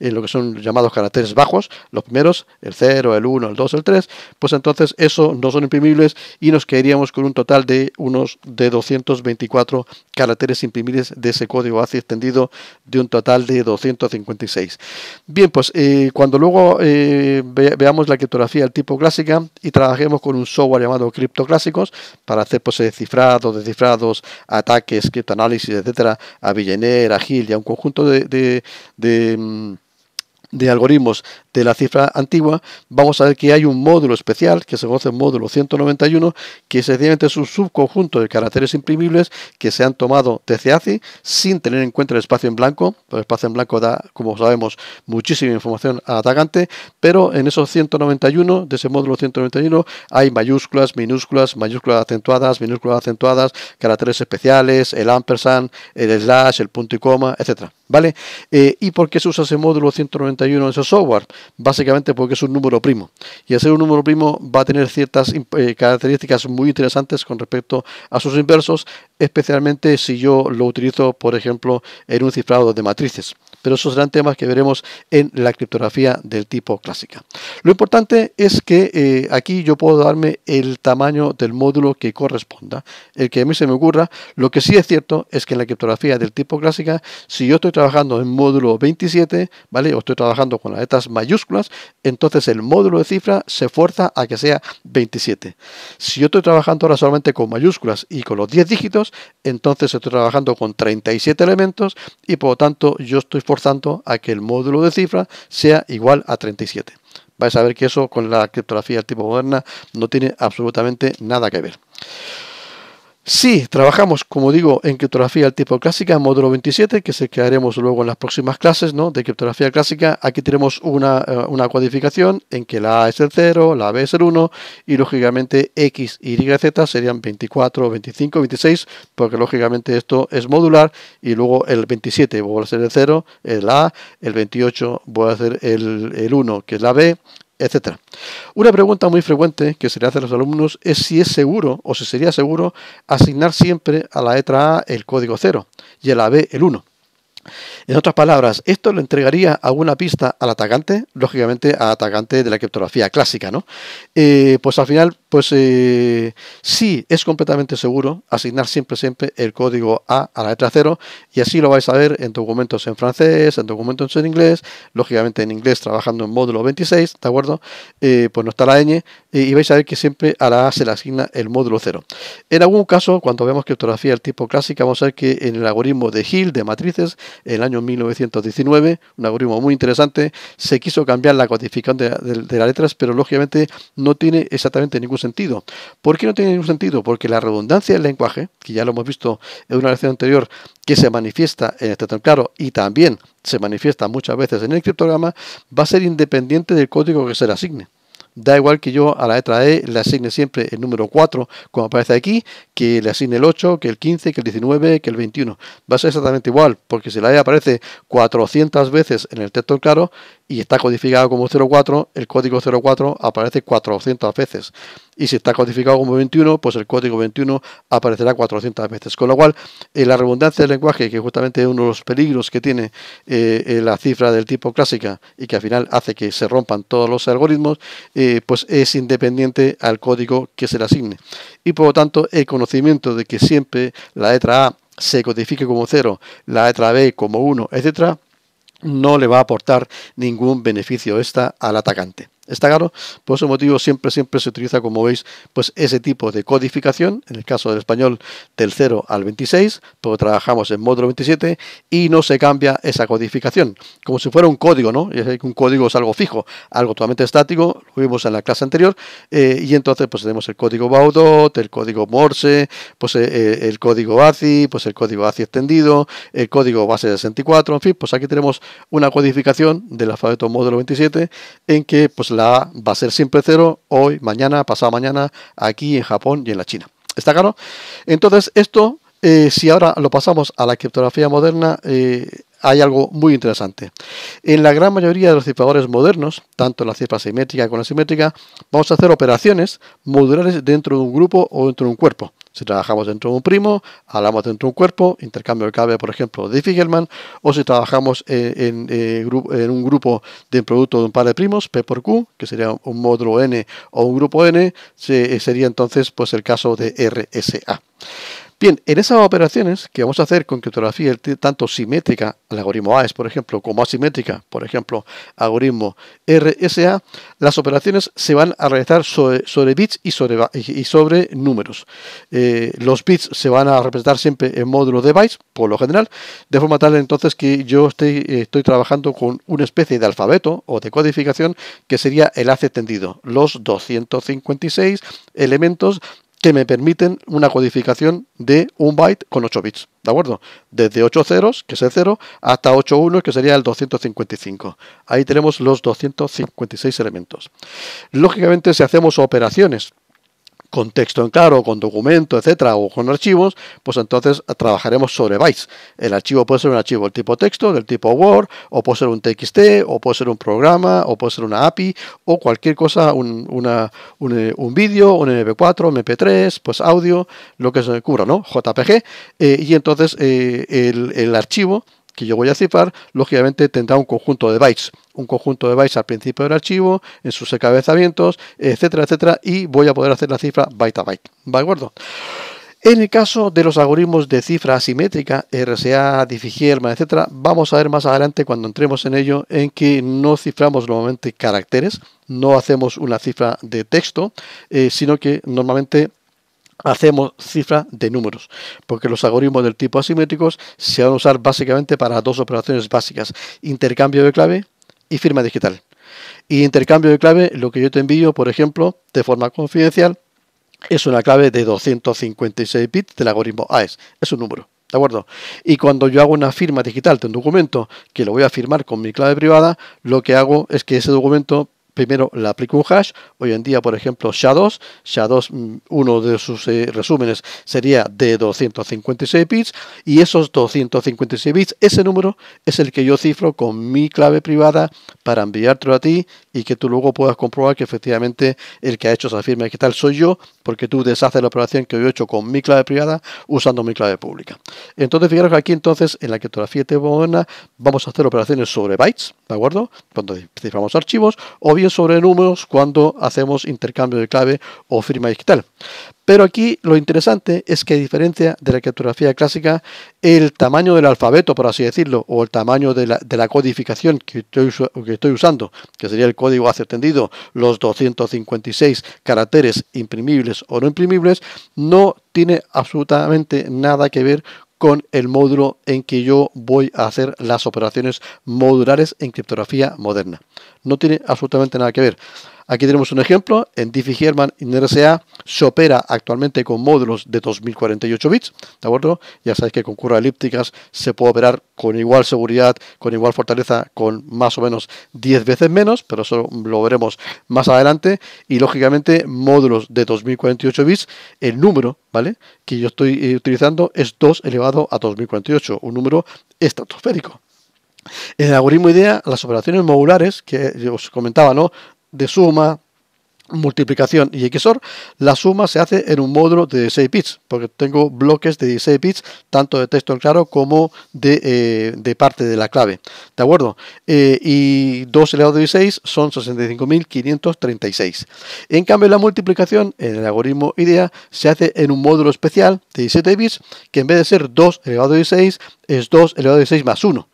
en lo que son llamados caracteres bajos, los primeros, el 0, el 1, el 2, el 3, pues entonces eso no son imprimibles y nos quedaríamos con un total de unos de 224 caracteres imprimibles de ese código ACI extendido de un total de 256. Bien, pues eh, cuando luego veamos la criptografía del tipo clásica y trabajemos con un software llamado criptoclásicos para hacer pues cifrados, descifrados, ataques, todo análisis, etcétera, a Villeneuve, a Gil y a un conjunto de, de, de mm, algoritmos de la cifra antigua, vamos a ver que hay un módulo especial, que se conoce el módulo 191, que sencillamente es un subconjunto de caracteres imprimibles que se han tomado de ACI, sin tener en cuenta el espacio en blanco. El espacio en blanco da, como sabemos, muchísima información al atacante, pero en esos 191, de ese módulo 191, hay mayúsculas, minúsculas, mayúsculas acentuadas, minúsculas acentuadas, caracteres especiales, el ampersand, el slash, el punto y coma, etcétera. ¿Vale? Eh, ¿Y por qué se usa ese módulo 191 en ese software? básicamente porque es un número primo. Y al ser un número primo va a tener ciertas eh, características muy interesantes con respecto a sus inversos, especialmente si yo lo utilizo, por ejemplo, en un cifrado de matrices pero esos serán temas que veremos en la criptografía del tipo clásica. Lo importante es que eh, aquí yo puedo darme el tamaño del módulo que corresponda, el que a mí se me ocurra. Lo que sí es cierto es que en la criptografía del tipo clásica, si yo estoy trabajando en módulo 27, ¿vale? O estoy trabajando con las letras mayúsculas, entonces el módulo de cifra se fuerza a que sea 27. Si yo estoy trabajando ahora solamente con mayúsculas y con los 10 dígitos, entonces estoy trabajando con 37 elementos y por lo tanto yo estoy por tanto, a que el módulo de cifra sea igual a 37. Vais a ver que eso con la criptografía tipo moderna no tiene absolutamente nada que ver. Sí, trabajamos, como digo, en criptografía del tipo clásica, módulo 27, que se quedaremos luego en las próximas clases ¿no? de criptografía clásica. Aquí tenemos una, eh, una codificación en que la A es el 0, la B es el 1 y lógicamente X, Y, Z serían 24, 25, 26, porque lógicamente esto es modular y luego el 27 vuelve a ser el 0, el A, el 28 voy a ser el, el 1, que es la B, etc. Una pregunta muy frecuente que se le hace a los alumnos es si es seguro o si sería seguro asignar siempre a la letra A el código 0 y a la B el 1. En otras palabras, esto lo entregaría alguna pista al atacante, lógicamente al atacante de la criptografía clásica, ¿no? Eh, pues al final, pues eh, sí es completamente seguro asignar siempre, siempre el código A a la letra 0 y así lo vais a ver en documentos en francés, en documentos en inglés, lógicamente en inglés trabajando en módulo 26, ¿de acuerdo? Eh, pues no está la ñ y vais a ver que siempre a la A se le asigna el módulo 0. En algún caso, cuando vemos criptografía del tipo clásica, vamos a ver que en el algoritmo de Hill de matrices el año 1919, un algoritmo muy interesante. Se quiso cambiar la codificación de, las letras, pero lógicamente no tiene exactamente ningún sentido. ¿Por qué no tiene ningún sentido? Porque la redundancia del lenguaje, que ya lo hemos visto en una lección anterior, que se manifiesta en el este tan claro y también se manifiesta muchas veces en el criptograma, va a ser independiente del código que se le asigne. Da igual que yo a la letra E le asigne siempre el número 4, como aparece aquí, que le asigne el 8, que el 15, que el 19, que el 21. Va a ser exactamente igual, porque si la E aparece 400 veces en el texto claro, y está codificado como 04, el código 04 aparece 400 veces. Y si está codificado como 21, pues el código 21 aparecerá 400 veces. Con lo cual, eh, la redundancia del lenguaje, que justamente es uno de los peligros que tiene eh, eh, la cifra del tipo clásica y que al final hace que se rompan todos los algoritmos, pues es independiente al código que se le asigne. Y por lo tanto, el conocimiento de que siempre la letra A se codifique como 0, la letra B como 1, etcétera, no le va a aportar ningún beneficio esta al atacante. ¿Está claro? Por ese motivo siempre, siempre se utiliza, como veis, pues ese tipo de codificación, en el caso del español del 0 al 26, porque trabajamos en módulo 27 y no se cambia esa codificación, como si fuera un código, ¿no? Un código es algo fijo, algo totalmente estático, lo vimos en la clase anterior, eh, y entonces pues tenemos el código Baudot, el código Morse, pues eh, eh, el código ACI, pues el código ACI extendido, el código base 64, en fin, pues aquí tenemos una codificación del alfabeto módulo 27 en que pues la va a ser siempre cero hoy, mañana, pasado mañana, aquí en Japón y en la China. ¿Está claro? Entonces, esto, eh, si ahora lo pasamos a la criptografía moderna, eh, hay algo muy interesante. En la gran mayoría de los cifradores modernos, tanto en la cifra simétrica como en la simétrica, vamos a hacer operaciones modulares dentro de un grupo o dentro de un cuerpo. Si trabajamos dentro de un primo, hablamos dentro de un cuerpo, intercambio de clave, por ejemplo, de Figelman, o si trabajamos eh, eh, en, un grupo de producto de un par de primos, P por Q, que sería un módulo N o un grupo N, eh, sería entonces pues, el caso de RSA. Bien, en esas operaciones que vamos a hacer con criptografía tanto simétrica al algoritmo AES, por ejemplo, como asimétrica, por ejemplo, algoritmo RSA, las operaciones se van a realizar sobre, bits y sobre, números. Eh, los bits se van a representar siempre en módulo de bytes, por lo general, de forma tal entonces que yo estoy, estoy trabajando con una especie de alfabeto o de codificación que sería el AC tendido, los 256 elementos que me permiten una codificación de un byte con 8 bits, ¿de acuerdo? Desde 8 ceros, que es el 0, hasta 8 unos, que sería el 255. Ahí tenemos los 256 elementos. Lógicamente, si hacemos operaciones con texto en claro, con documento, etcétera, o con archivos, pues entonces trabajaremos sobre bytes. El archivo puede ser un archivo del tipo texto, del tipo Word, o puede ser un TXT, o puede ser un programa, o puede ser una API, o cualquier cosa, un, una, un, eh, vídeo, un MP4, MP3, pues audio, lo que se cubra, ¿no? JPG, eh, y entonces eh, el, el archivo que yo voy a cifrar, lógicamente tendrá un conjunto de bytes, un conjunto de bytes al principio del archivo, en sus encabezamientos, etcétera, etcétera, y voy a poder hacer la cifra byte a byte, ¿de acuerdo? En el caso de los algoritmos de cifra asimétrica, RSA, diffie etcétera, vamos a ver más adelante cuando entremos en ello en que no ciframos normalmente caracteres, no hacemos una cifra de texto, eh, sino que normalmente hacemos cifras de números, porque los algoritmos del tipo asimétricos se van a usar básicamente para dos operaciones básicas, intercambio de clave y firma digital. Y intercambio de clave, lo que yo te envío, por ejemplo, de forma confidencial, es una clave de 256 bits del algoritmo AES, es un número. ¿De acuerdo? Y cuando yo hago una firma digital de un documento que lo voy a firmar con mi clave privada, lo que hago es que ese documento primero le aplico un hash. Hoy en día, por ejemplo, SHA-2, SHA-2, mm, uno de sus eh, resúmenes sería de 256 bits y esos 256 bits, ese número es el que yo cifro con mi clave privada para enviártelo a ti y que tú luego puedas comprobar que efectivamente el que ha hecho esa firma tal soy yo porque tú deshaces la operación que yo he hecho con mi clave privada usando mi clave pública. Entonces, fijaros que aquí entonces en la criptografía t vamos a hacer operaciones sobre bytes, ¿de acuerdo? Cuando ciframos archivos o bien sobre números cuando hacemos intercambio de clave o firma digital. Pero aquí lo interesante es que a diferencia de la criptografía clásica, el tamaño del alfabeto, por así decirlo, o el tamaño de la, codificación que estoy, usando, que sería el código hace tendido, los 256 caracteres imprimibles o no imprimibles, no tiene absolutamente nada que ver con el módulo en que yo voy a hacer las operaciones modulares en criptografía moderna. No tiene absolutamente nada que ver. Aquí tenemos un ejemplo. En Diffie-Hellman RSA se opera actualmente con módulos de 2048 bits, ¿de acuerdo? Ya sabéis que con curvas elípticas se puede operar con igual seguridad, con igual fortaleza, con más o menos 10 veces menos, pero eso lo veremos más adelante. Y lógicamente, módulos de 2048 bits, el número, ¿vale? Que yo estoy eh, utilizando es 2 elevado a 2048, un número estratosférico. En el algoritmo IDEA, las operaciones modulares que os comentaba, ¿no? de suma, multiplicación y XOR, la suma se hace en un módulo de 16 bits, porque tengo bloques de 16 bits, tanto de texto claro como eh, de, parte de la clave. ¿De acuerdo? Eh, y 2 elevado a 16 son 65.536. En cambio, la multiplicación en el algoritmo IDEA se hace en un módulo especial de 17 bits, que en vez de ser 2 elevado a 16, es 2 elevado a 16 más 1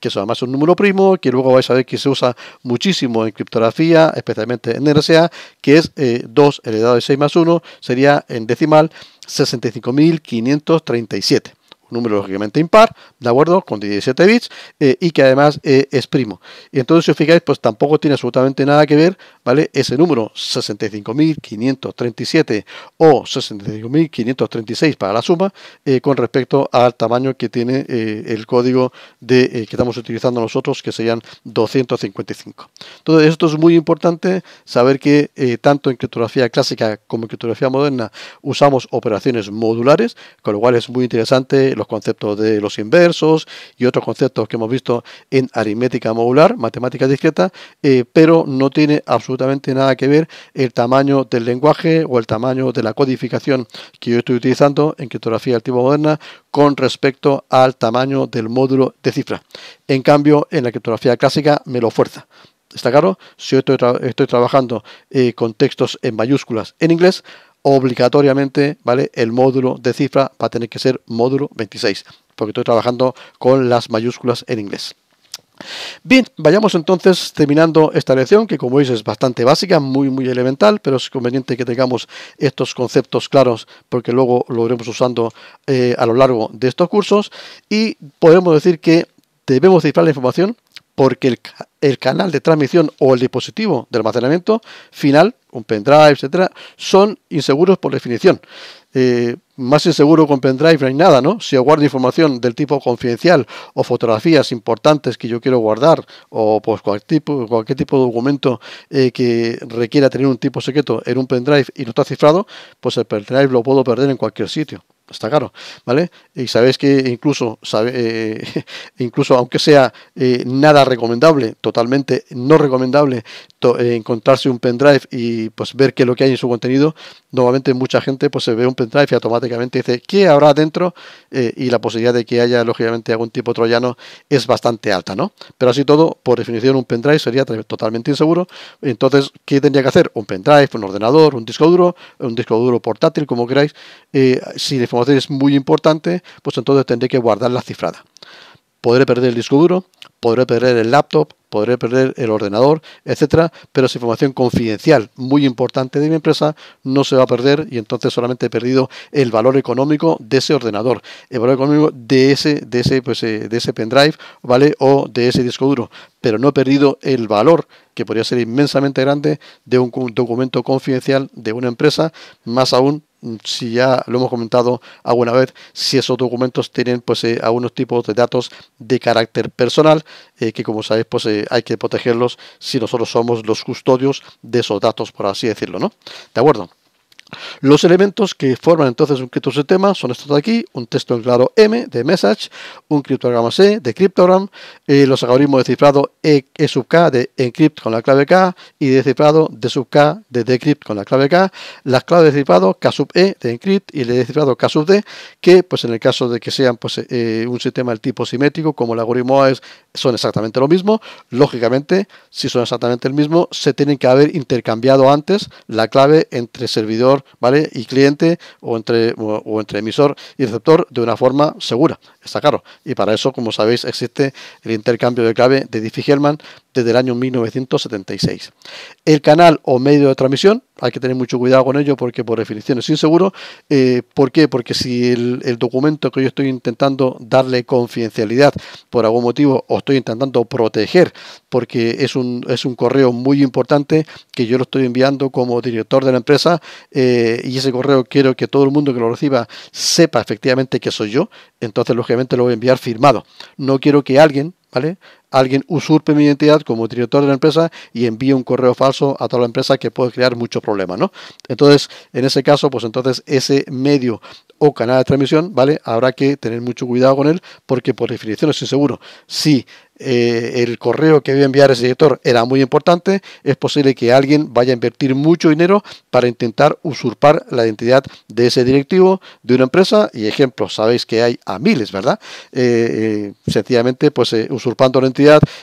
que es además un número primo, que luego vais a ver que se usa muchísimo en criptografía, especialmente en RSA, que es eh, dos 2 elevado de 6 más 1, sería en decimal 65.537 número lógicamente impar, ¿de acuerdo? Con 17 bits eh, y que además eh, es primo. Y entonces, si os fijáis, pues tampoco tiene absolutamente nada que ver, ¿vale? Ese número 65.537 o 65.536 para la suma eh, con respecto al tamaño que tiene el código de, que estamos utilizando nosotros, que serían 255. Entonces, esto es muy importante saber que tanto en criptografía clásica como en criptografía moderna usamos operaciones modulares, con lo cual es muy interesante los conceptos de los inversos y otros conceptos que hemos visto en aritmética modular, matemática discreta, eh, pero no tiene absolutamente nada que ver el tamaño del lenguaje o el tamaño de la codificación que yo estoy utilizando en criptografía tipo moderna con respecto al tamaño del módulo de cifra. En cambio, en la criptografía clásica me lo fuerza. ¿Está claro? Si yo estoy, trabajando eh, con textos en mayúsculas en inglés, obligatoriamente, ¿vale? El módulo de cifra va a tener que ser módulo 26, porque estoy trabajando con las mayúsculas en inglés. Bien, vayamos entonces terminando esta lección, que como veis es bastante básica, muy muy elemental, pero es conveniente que tengamos estos conceptos claros porque luego lo iremos usando eh, a lo largo de estos cursos y podemos decir que debemos cifrar la información, porque el, canal de transmisión o el dispositivo de almacenamiento final, un pendrive, etcétera, son inseguros por definición. Eh, más inseguro con pendrive no hay nada, ¿no? Si yo guardo información del tipo confidencial o fotografías importantes que yo quiero guardar o pues cualquier tipo, tipo de documento eh, que requiera tener un tipo secreto en un pendrive y no está cifrado, pues el pendrive lo puedo perder en cualquier sitio está caro, ¿vale? Y sabéis que incluso, sabe, eh, incluso aunque sea eh, nada recomendable, totalmente no recomendable, eh, encontrarse un pendrive y pues ver qué es lo que hay en su contenido, normalmente mucha gente pues se ve un pendrive y automáticamente dice qué habrá dentro eh, y la posibilidad de que haya lógicamente algún tipo troyano es bastante alta, ¿no? Pero así todo, por definición un pendrive sería totalmente inseguro, entonces ¿qué tendría que hacer? Un pendrive, un ordenador, un disco duro, un disco duro portátil, como queráis, eh, si la información es muy importante, pues entonces tendré que guardar la cifrada. Podré perder el disco duro, podré perder el laptop, podré perder el ordenador, etcétera, pero esa información confidencial muy importante de mi empresa no se va a perder y entonces solamente he perdido el valor económico de ese ordenador, el valor económico de ese de ese pues eh, de ese pendrive, ¿vale? o de ese disco duro, pero no he perdido el valor que podría ser inmensamente grande de un documento confidencial de una empresa, más aún Mm, si ya lo hemos comentado alguna vez, si esos documentos tienen pues eh, algunos tipos de datos de carácter personal, eh, que como sabéis pues eh, hay que protegerlos si nosotros somos los custodios de esos datos, por así decirlo, ¿no? De acuerdo. Los elementos que forman entonces un criptosistema son estos de aquí, un texto en claro M de message, un criptograma C de cryptogram, eh, los algoritmos de cifrado e, e, sub K de encrypt con la clave K y de cifrado D sub K de decrypt con la clave K, las claves de cifrado K sub E de encrypt y de cifrado K sub D, que pues en el caso de que sean pues, eh, un sistema del tipo simétrico como el algoritmo AES son exactamente lo mismo, lógicamente si son exactamente el mismo se tienen que haber intercambiado antes la clave entre servidor ¿vale? y cliente o entre, o entre emisor y receptor de una forma segura, está claro. Y para eso, como sabéis, existe el intercambio de clave de Diffie-Hellman desde el año 1976. El canal o medio de transmisión, hay que tener mucho cuidado con ello porque por definición es inseguro. Eh, ¿Por qué? Porque si el, documento que yo estoy intentando darle confidencialidad por algún motivo o estoy intentando proteger porque es un, es un correo muy importante que yo lo estoy enviando como director de la empresa eh, y ese correo quiero que todo el mundo que lo reciba sepa efectivamente que soy yo, entonces lógicamente lo voy a enviar firmado. No quiero que alguien ¿vale? alguien usurpe mi identidad como director de la empresa y envíe un correo falso a toda la empresa que puede crear mucho problema ¿no? Entonces, en ese caso, pues entonces ese medio o canal de transmisión, ¿vale? Habrá que tener mucho cuidado con él porque por definición estoy seguro. Si eh, el correo que debe enviar ese director era muy importante, es posible que alguien vaya a invertir mucho dinero para intentar usurpar la identidad de ese directivo de una empresa y ejemplos, sabéis que hay a miles, ¿verdad? Eh, eh, sencillamente, pues usurpando la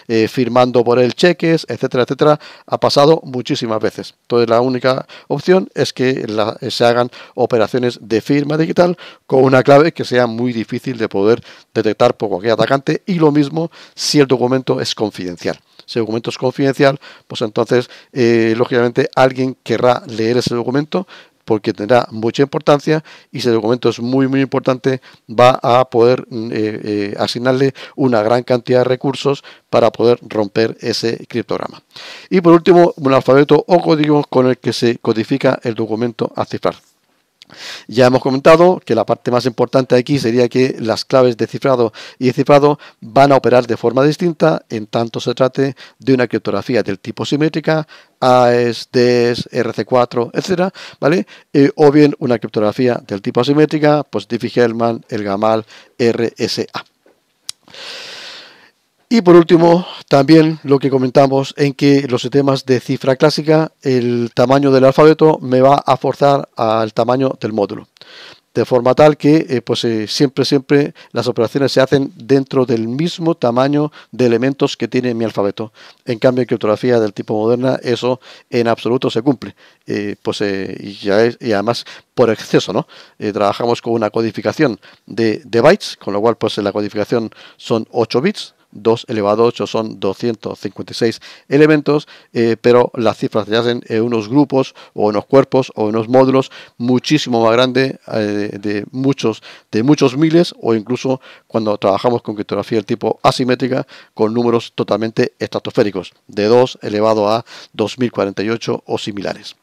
eh, firmando por él cheques, etcétera, etcétera, ha pasado muchísimas veces. Entonces la única opción es que eh, se hagan operaciones de firma digital con una clave que sea muy difícil de poder detectar por cualquier atacante y lo mismo si el documento es confidencial. Si el documento es confidencial, pues entonces, eh, lógicamente, alguien querrá leer ese documento, porque tendrá mucha importancia y si el documento es muy, muy importante, va a poder mm, eh, eh, asignarle una gran cantidad de recursos para poder romper ese criptograma. Y por último, un alfabeto o código con el que se codifica el documento a cifrar. Ya hemos comentado que la parte más importante aquí sería que las claves de cifrado y de cifrado van a operar de forma distinta en tanto se trate de una criptografía del tipo simétrica, AES, DES, RC4, etcétera, ¿vale? Eh, o bien una criptografía del tipo asimétrica, pues diffie Hellman, el Gamal, RSA. Y por último, también lo que comentamos en que los sistemas de cifra clásica, el tamaño del alfabeto me va a forzar al tamaño del módulo. De forma tal que eh, pues, eh, siempre, siempre las operaciones se hacen dentro del mismo tamaño de elementos que tiene mi alfabeto. En cambio, en criptografía del tipo moderna, eso en absoluto se cumple. Eh, pues, y, ya además por exceso, ¿no? trabajamos con una codificación de, bytes, con lo cual pues la codificación son 8 bits, 2 elevado a 8 son 256 elementos, eh, pero las cifras se hacen en unos grupos o en unos cuerpos o en unos módulos muchísimo más grandes eh, de, muchos, de muchos miles o incluso cuando trabajamos con criptografía del tipo asimétrica con números totalmente estratosféricos, de 2 elevado a 2048 o similares.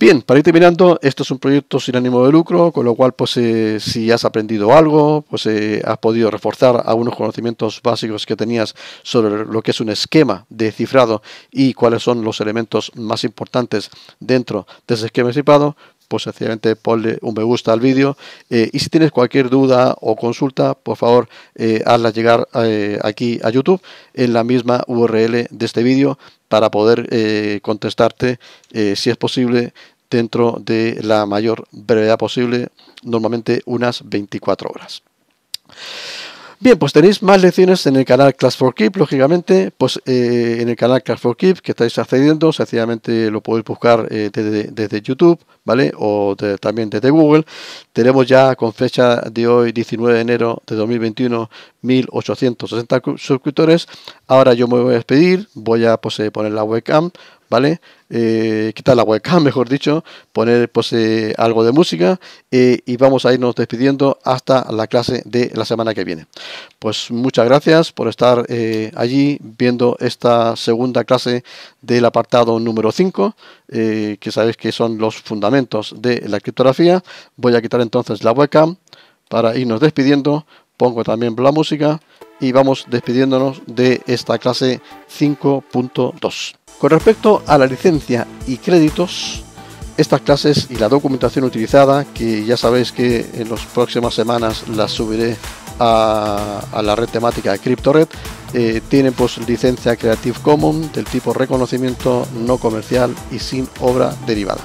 Bien, para ir terminando, esto es un proyecto sin ánimo de lucro, con lo cual, pues, eh, si has aprendido algo, pues, eh, has podido reforzar algunos conocimientos básicos que tenías sobre lo que es un esquema de cifrado y cuáles son los elementos más importantes dentro de ese esquema de cifrado, pues sencillamente ponle un me gusta al vídeo. Eh, y si tienes cualquier duda o consulta, por favor, eh, hazla llegar eh, aquí a YouTube en la misma URL de este vídeo para poder contestarte si es posible dentro de la mayor brevedad posible, normalmente unas 24 horas. Bien, pues tenéis más lecciones en el canal Class for Keep, lógicamente, pues eh, en el canal Class for Keep que estáis accediendo, sencillamente lo podéis buscar eh, desde, YouTube, ¿vale? O también desde Google. Tenemos ya con fecha de hoy, 19 de enero de 2021, 1860 suscriptores. Ahora yo me voy a despedir, voy a pues, eh, poner la webcam, ¿vale? Eh, quitar la webcam, mejor dicho, poner pues, eh, algo de música eh, y vamos a irnos despidiendo hasta la clase de la semana que viene. Pues muchas gracias por estar allí viendo esta segunda clase del apartado número 5, que sabéis que son los fundamentos de la criptografía. Voy a quitar entonces la webcam para irnos despidiendo. Pongo también la música y vamos despidiéndonos de esta clase 5.2. Con respecto a la licencia y créditos, estas clases y la documentación utilizada, que ya sabéis que en las próximas semanas las subiré a, la red temática de CryptoRed, eh, tienen pues, licencia Creative Commons del tipo reconocimiento no comercial y sin obra derivada.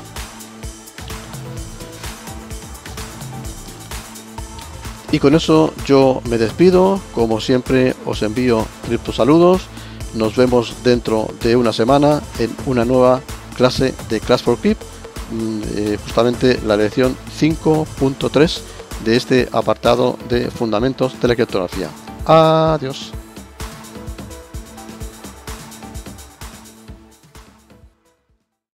Y con eso yo me despido, como siempre os envío criptosaludos saludos nos vemos dentro de una semana en una nueva clase de Class for Clip, mm, eh, justamente la lección 5.3 de este apartado de fundamentos de la criptografía. Adiós.